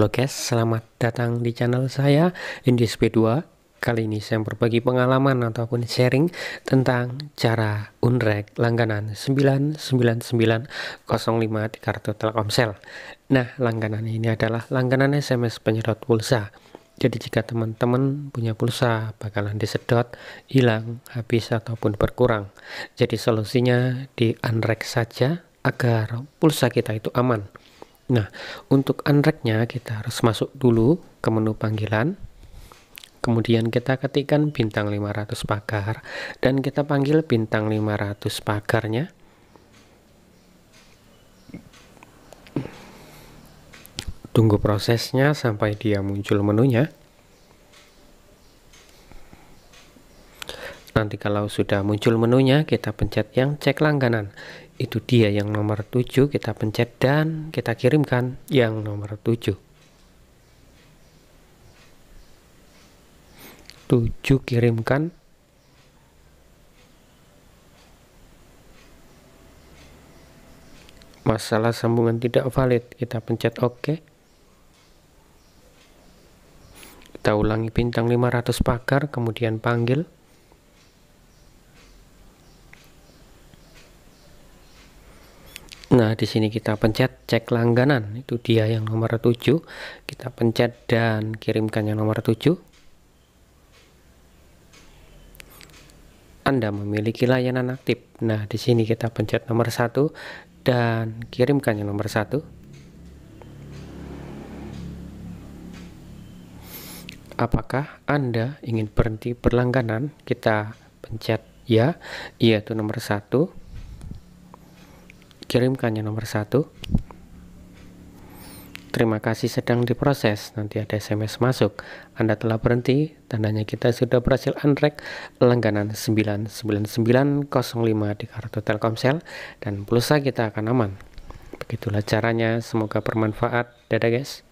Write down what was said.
Halo guys, selamat datang di channel saya IndisP2 Kali ini saya berbagi pengalaman ataupun sharing tentang cara unrek langganan 99905 di kartu Telkomsel Nah, langganan ini adalah langganan SMS penyedot pulsa Jadi jika teman-teman punya pulsa bakalan disedot, hilang, habis ataupun berkurang Jadi solusinya di unrek saja agar pulsa kita itu aman Nah, untuk unracknya kita harus masuk dulu ke menu panggilan. Kemudian kita ketikkan bintang 500 pagar dan kita panggil bintang 500 pagarnya. Tunggu prosesnya sampai dia muncul menunya. Nanti kalau sudah muncul menunya, kita pencet yang cek langganan. Itu dia yang nomor 7, kita pencet dan kita kirimkan yang nomor 7. 7 kirimkan masalah sambungan tidak valid kita pencet OK kita ulangi bintang 500 pagar kemudian panggil Nah, di sini kita pencet cek langganan. Itu dia yang nomor 7. Kita pencet dan kirimkan yang nomor 7. Anda memiliki layanan aktif. Nah, di sini kita pencet nomor 1 dan kirimkan yang nomor 1. Apakah Anda ingin berhenti berlangganan? Kita pencet ya. yaitu nomor 1 kirimkan yang nomor satu. Terima kasih sedang diproses. Nanti ada SMS masuk. Anda telah berhenti. Tandanya kita sudah berhasil unrack langganan 99905 di kartu Telkomsel dan pulsa kita akan aman. Begitulah caranya. Semoga bermanfaat. Dadah guys.